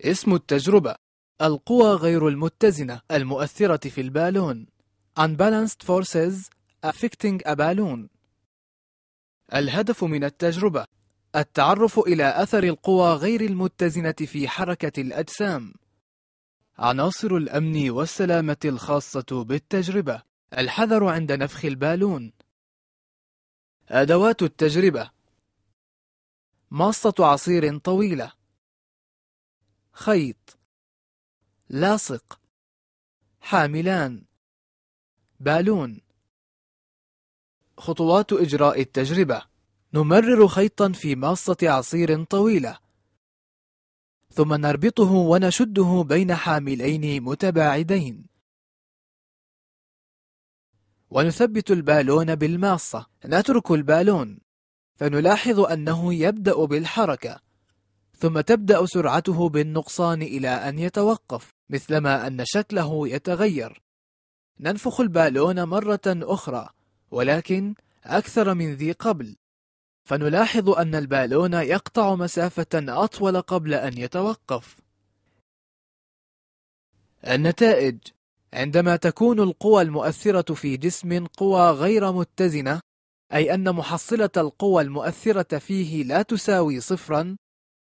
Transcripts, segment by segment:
اسم التجربة القوى غير المتزنة المؤثرة في البالون Unbalanced Forces Affecting a Balloon الهدف من التجربة التعرف إلى أثر القوى غير المتزنة في حركة الأجسام عناصر الأمن والسلامة الخاصة بالتجربة الحذر عند نفخ البالون أدوات التجربة ماصة عصير طويلة خيط لاصق حاملان بالون خطوات إجراء التجربة نمرر خيطا في ماصة عصير طويلة ثم نربطه ونشده بين حاملين متباعدين ونثبت البالون بالماصة نترك البالون فنلاحظ أنه يبدأ بالحركة ثم تبدأ سرعته بالنقصان إلى أن يتوقف مثلما أن شكله يتغير ننفخ البالون مرة أخرى ولكن أكثر من ذي قبل فنلاحظ أن البالون يقطع مسافة أطول قبل أن يتوقف النتائج عندما تكون القوى المؤثرة في جسم قوى غير متزنة أي أن محصلة القوى المؤثرة فيه لا تساوي صفرا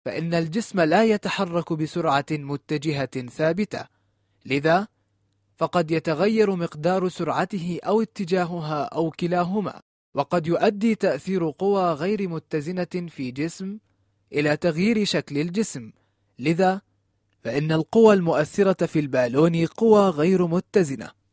فإن الجسم لا يتحرك بسرعة متجهة ثابتة لذا فقد يتغير مقدار سرعته أو اتجاهها أو كلاهما وقد يؤدي تأثير قوى غير متزنة في جسم إلى تغيير شكل الجسم لذا فإن القوى المؤثرة في البالون قوى غير متزنة